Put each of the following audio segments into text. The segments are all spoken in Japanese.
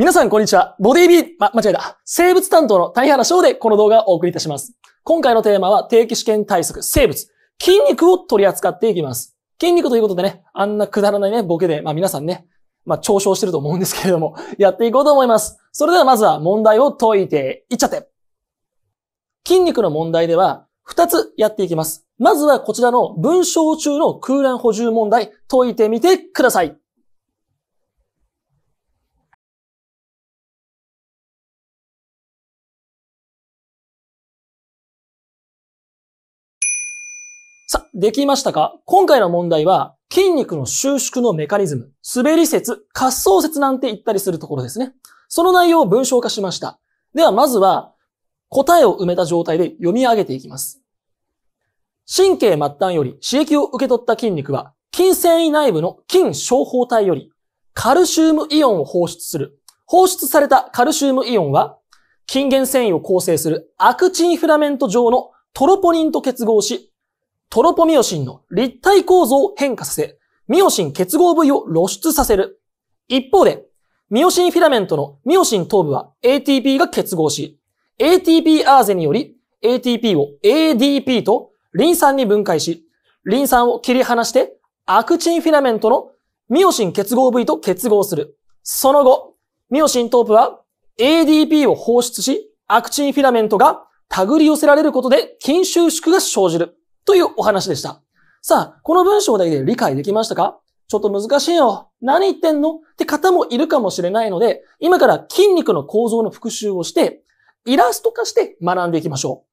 皆さん、こんにちは。ボディビー、ま、間違えた。生物担当の谷原翔でこの動画をお送りいたします。今回のテーマは、定期試験対策、生物、筋肉を取り扱っていきます。筋肉ということでね、あんなくだらないね、ボケで、まあ、皆さんね、まあ、嘲笑してると思うんですけれども、やっていこうと思います。それではまずは問題を解いていっちゃって。筋肉の問題では、2つやっていきます。まずはこちらの文章中の空欄補充問題、解いてみてください。できましたか今回の問題は、筋肉の収縮のメカニズム、滑り説、滑走説なんて言ったりするところですね。その内容を文章化しました。では、まずは、答えを埋めた状態で読み上げていきます。神経末端より刺激を受け取った筋肉は、筋繊維内部の筋小胞体より、カルシウムイオンを放出する。放出されたカルシウムイオンは、筋原繊維を構成するアクチンフラメント状のトロポニンと結合し、トロポミオシンの立体構造を変化させ、ミオシン結合部位を露出させる。一方で、ミオシンフィラメントのミオシン頭部は ATP が結合し、ATP アーゼにより ATP を ADP とリン酸に分解し、リン酸を切り離してアクチンフィラメントのミオシン結合部位と結合する。その後、ミオシン頭部は ADP を放出し、アクチンフィラメントが手繰り寄せられることで筋収縮が生じる。というお話でした。さあ、この文章だけで理解できましたかちょっと難しいよ。何言ってんのって方もいるかもしれないので、今から筋肉の構造の復習をして、イラスト化して学んでいきましょ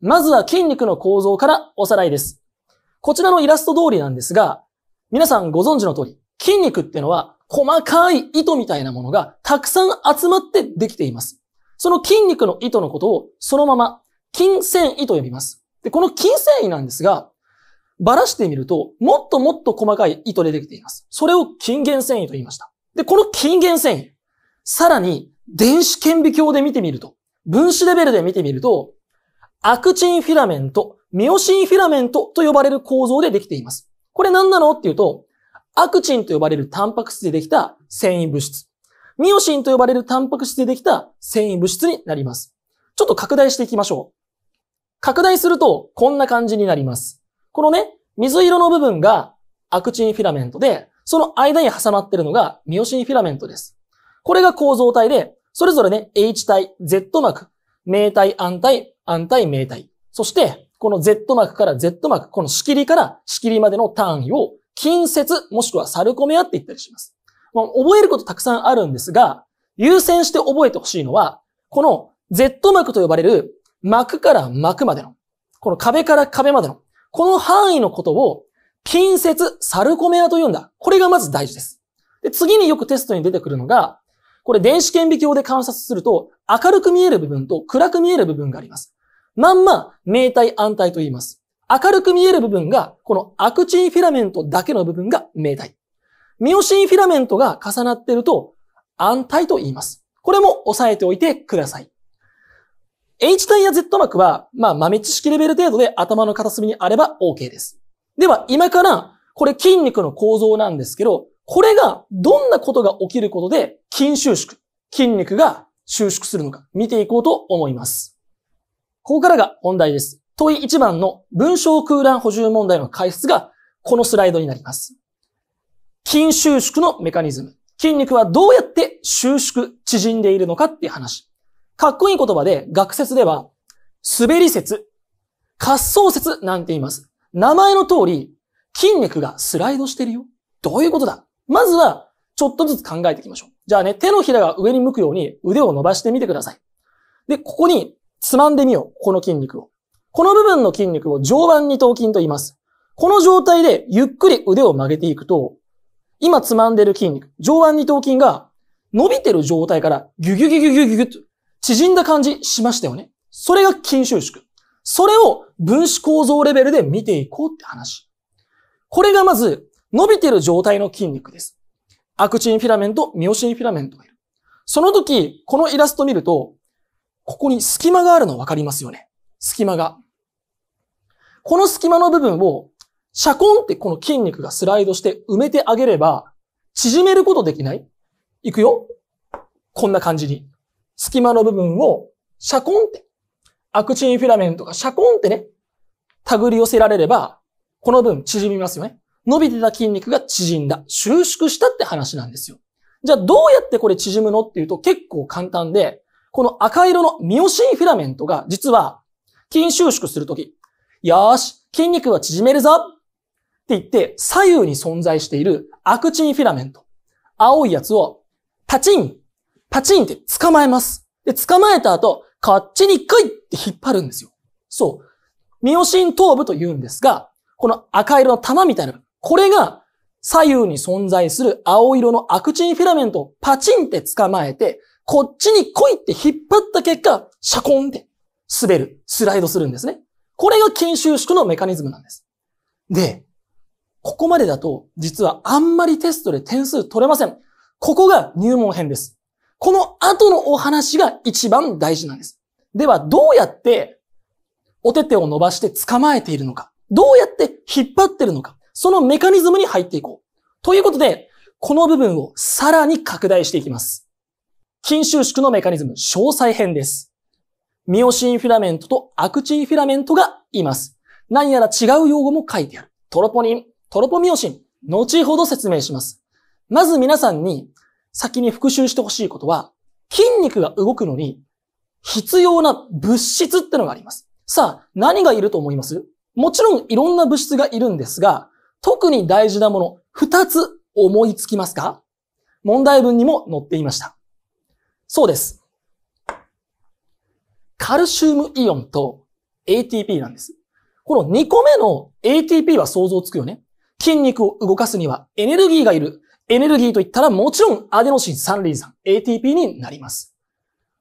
う。まずは筋肉の構造からおさらいです。こちらのイラスト通りなんですが、皆さんご存知の通り、筋肉ってのは細かい糸みたいなものがたくさん集まってできています。その筋肉の糸のことをそのまま筋線糸と呼びます。で、この筋繊維なんですが、ばらしてみると、もっともっと細かい糸でできています。それを筋原繊維と言いました。で、この筋原繊維、さらに電子顕微鏡で見てみると、分子レベルで見てみると、アクチンフィラメント、ミオシンフィラメントと呼ばれる構造でできています。これ何なのっていうと、アクチンと呼ばれるタンパク質でできた繊維物質。ミオシンと呼ばれるタンパク質でできた繊維物質になります。ちょっと拡大していきましょう。拡大すると、こんな感じになります。このね、水色の部分がアクチンフィラメントで、その間に挟まってるのがミオシンフィラメントです。これが構造体で、それぞれね、H 体、Z 膜、明体、暗体、暗体、明体。そして、この Z 膜から Z 膜、この仕切りから仕切りまでの単位を、近接、もしくはサルコメアって言ったりします。まあ、覚えることたくさんあるんですが、優先して覚えてほしいのは、この Z 膜と呼ばれる幕から幕までの、この壁から壁までの、この範囲のことを、近接、サルコメアと言うんだ。これがまず大事です。で、次によくテストに出てくるのが、これ電子顕微鏡で観察すると、明るく見える部分と暗く見える部分があります。まんま、明体暗体と言います。明るく見える部分が、このアクチンフィラメントだけの部分が明体。ミオシンフィラメントが重なっていると、暗体と言います。これも押さえておいてください。H 体や Z 膜は、まあ、豆知識レベル程度で頭の片隅にあれば OK です。では、今から、これ筋肉の構造なんですけど、これがどんなことが起きることで筋収縮、筋肉が収縮するのか見ていこうと思います。ここからが本題です。問い1番の文章空欄補充問題の解説がこのスライドになります。筋収縮のメカニズム。筋肉はどうやって収縮、縮んでいるのかっていう話。かっこいい言葉で、学説では、滑り説、滑走説なんて言います。名前の通り、筋肉がスライドしてるよ。どういうことだまずは、ちょっとずつ考えていきましょう。じゃあね、手のひらが上に向くように腕を伸ばしてみてください。で、ここにつまんでみよう。この筋肉を。この部分の筋肉を上腕二頭筋と言います。この状態でゆっくり腕を曲げていくと、今つまんでる筋肉、上腕二頭筋が伸びてる状態からギュギュギュギュギュギュと縮んだ感じしましたよね。それが筋収縮。それを分子構造レベルで見ていこうって話。これがまず、伸びてる状態の筋肉です。アクチンフィラメント、ミオシンフィラメントがいる。その時、このイラスト見ると、ここに隙間があるの分かりますよね。隙間が。この隙間の部分を、シャコンってこの筋肉がスライドして埋めてあげれば、縮めることできないいくよ。こんな感じに。隙間の部分を、シャコンって、アクチンフィラメントがシャコンってね、手繰り寄せられれば、この分縮みますよね。伸びてた筋肉が縮んだ。収縮したって話なんですよ。じゃあどうやってこれ縮むのっていうと結構簡単で、この赤色のミオシンフィラメントが実は筋収縮するとき、よーし、筋肉は縮めるぞって言って左右に存在しているアクチンフィラメント。青いやつをパチンパチンって捕まえます。で、捕まえた後、こっちに来いって引っ張るんですよ。そう。ミオシン頭部と言うんですが、この赤色の玉みたいな、これが左右に存在する青色のアクチンフィラメントをパチンって捕まえて、こっちに来いって引っ張った結果、シャコンって滑る、スライドするんですね。これが筋収縮のメカニズムなんです。で、ここまでだと、実はあんまりテストで点数取れません。ここが入門編です。この後のお話が一番大事なんです。では、どうやってお手手を伸ばして捕まえているのか。どうやって引っ張ってるのか。そのメカニズムに入っていこう。ということで、この部分をさらに拡大していきます。筋収縮のメカニズム、詳細編です。ミオシンフィラメントとアクチンフィラメントがいます。何やら違う用語も書いてある。トロポニン、トロポミオシン、後ほど説明します。まず皆さんに先に復習してほしいことは、筋肉が動くのに必要な物質ってのがあります。さあ、何がいると思いますもちろんいろんな物質がいるんですが、特に大事なもの、二つ思いつきますか問題文にも載っていました。そうです。カルシウムイオンと ATP なんです。この2個目の ATP は想像つくよね。筋肉を動かすにはエネルギーがいる。エネルギーといったらもちろんアデノシン三類酸、ATP になります。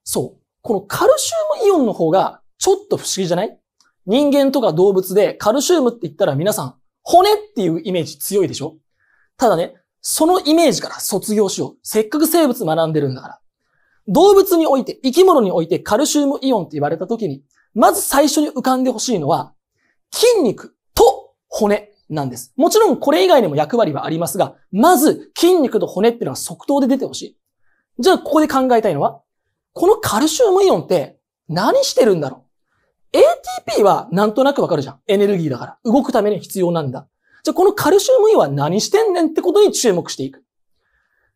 そう。このカルシウムイオンの方がちょっと不思議じゃない人間とか動物でカルシウムって言ったら皆さん骨っていうイメージ強いでしょただね、そのイメージから卒業しよう。せっかく生物学んでるんだから。動物において、生き物においてカルシウムイオンって言われた時に、まず最初に浮かんでほしいのは、筋肉と骨。なんです。もちろんこれ以外にも役割はありますが、まず筋肉と骨っていうのは即答で出てほしい。じゃあここで考えたいのは、このカルシウムイオンって何してるんだろう ?ATP はなんとなくわかるじゃん。エネルギーだから。動くために必要なんだ。じゃあこのカルシウムイオンは何してんねんってことに注目していく。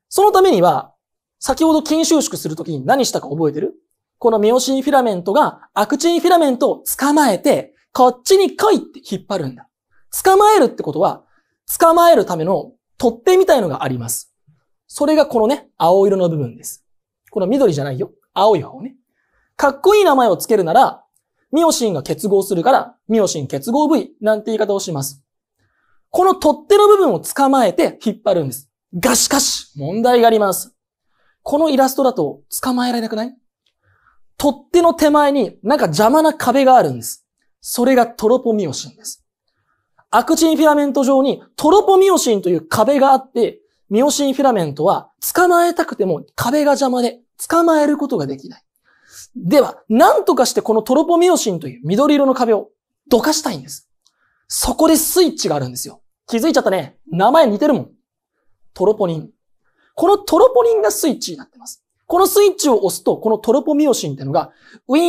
そのためには、先ほど筋収縮するときに何したか覚えてるこのミオシンフィラメントがアクチンフィラメントを捕まえて、こっちに来いって引っ張るんだ。捕まえるってことは、捕まえるための取っ手みたいのがあります。それがこのね、青色の部分です。この緑じゃないよ。青い方ね。かっこいい名前をつけるなら、ミオシンが結合するから、ミオシン結合部位なんて言い方をします。この取っ手の部分を捕まえて引っ張るんです。がしかし、問題があります。このイラストだと捕まえられなくない取っ手の手前になんか邪魔な壁があるんです。それがトロポミオシンです。アクチンフィラメント上にトロポミオシンという壁があって、ミオシンフィラメントは捕まえたくても壁が邪魔で捕まえることができない。では、なんとかしてこのトロポミオシンという緑色の壁をどかしたいんです。そこでスイッチがあるんですよ。気づいちゃったね。名前似てるもん。トロポニン。このトロポニンがスイッチになってます。このスイッチを押すと、このトロポミオシンってのが、ウィ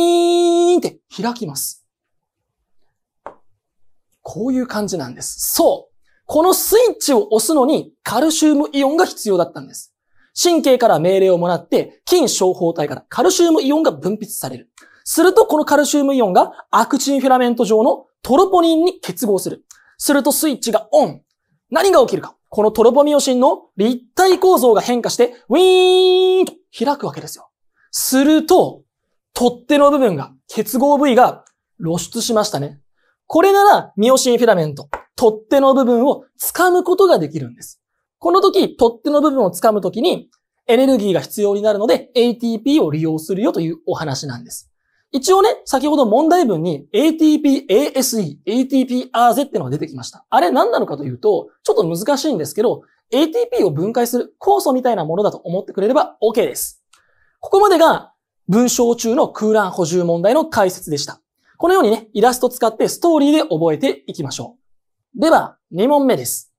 ーンって開きます。こういう感じなんです。そう。このスイッチを押すのにカルシウムイオンが必要だったんです。神経から命令をもらって、筋小胞体からカルシウムイオンが分泌される。すると、このカルシウムイオンがアクチンフィラメント上のトロポニンに結合する。するとスイッチがオン。何が起きるか。このトロポミオシンの立体構造が変化して、ウィーンと開くわけですよ。すると、取っ手の部分が、結合部位が露出しましたね。これなら、ミオシンフィラメント、取っ手の部分を掴むことができるんです。この時、取っ手の部分を掴む時に、エネルギーが必要になるので、ATP を利用するよというお話なんです。一応ね、先ほど問題文に ATP、ASE、ATP、RZ ってのが出てきました。あれ何なのかというと、ちょっと難しいんですけど、ATP を分解する酵素みたいなものだと思ってくれれば OK です。ここまでが文章中の空欄補充問題の解説でした。このようにね、イラスト使ってストーリーで覚えていきましょう。では、2問目です。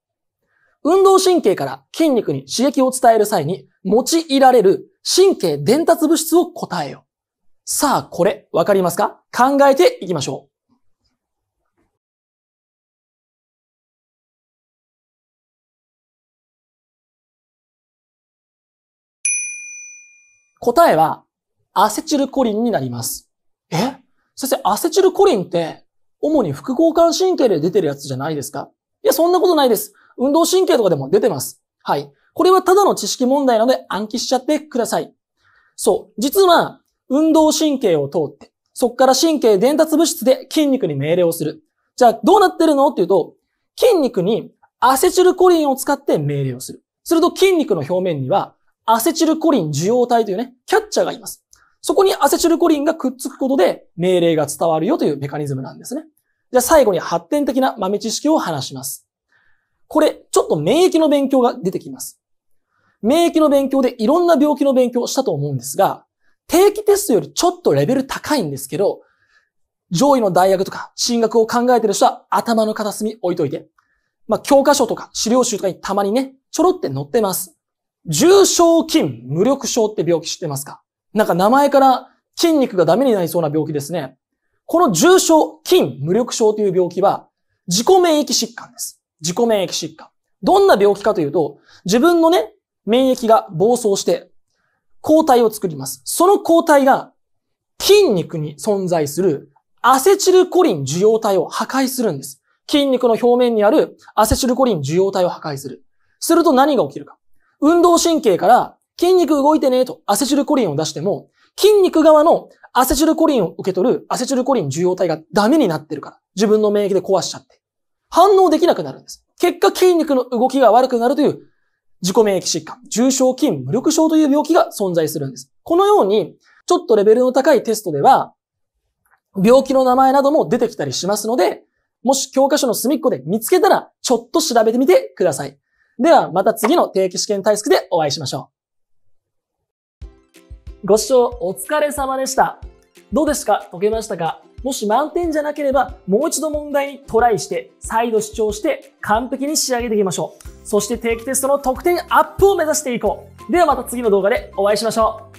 運動神経から筋肉に刺激を伝える際に用いられる神経伝達物質を答えよ。さあ、これ、わかりますか考えていきましょう。答えは、アセチルコリンになります。え先生、アセチルコリンって、主に副交感神経で出てるやつじゃないですかいや、そんなことないです。運動神経とかでも出てます。はい。これはただの知識問題なので暗記しちゃってください。そう。実は、運動神経を通って、そこから神経伝達物質で筋肉に命令をする。じゃあ、どうなってるのっていうと、筋肉にアセチルコリンを使って命令をする。すると筋肉の表面には、アセチルコリン受容体というね、キャッチャーがいます。そこにアセチルコリンがくっつくことで命令が伝わるよというメカニズムなんですね。じゃあ最後に発展的な豆知識を話します。これ、ちょっと免疫の勉強が出てきます。免疫の勉強でいろんな病気の勉強をしたと思うんですが、定期テストよりちょっとレベル高いんですけど、上位の大学とか進学を考えてる人は頭の片隅置いといて、まあ、教科書とか資料集とかにたまにね、ちょろって載ってます。重症菌無力症って病気知ってますかなんか名前から筋肉がダメになりそうな病気ですね。この重症、筋無力症という病気は、自己免疫疾患です。自己免疫疾患。どんな病気かというと、自分のね、免疫が暴走して、抗体を作ります。その抗体が、筋肉に存在するアセチルコリン受容体を破壊するんです。筋肉の表面にあるアセチルコリン受容体を破壊する。すると何が起きるか。運動神経から筋肉動いてねとアセチルコリンを出しても、筋肉側のアセチルコリンを受け取るアセチルコリン受容体がダメになってるから、自分の免疫で壊しちゃって、反応できなくなるんです。結果筋肉の動きが悪くなるという自己免疫疾患、重症筋無力症という病気が存在するんです。このように、ちょっとレベルの高いテストでは、病気の名前なども出てきたりしますので、もし教科書の隅っこで見つけたら、ちょっと調べてみてください。では、また次の定期試験対策でお会いしましょう。ご視聴お疲れ様でした。どうですか解けましたかもし満点じゃなければ、もう一度問題にトライして、再度主張して、完璧に仕上げていきましょう。そして定期テストの得点アップを目指していこう。ではまた次の動画でお会いしましょう。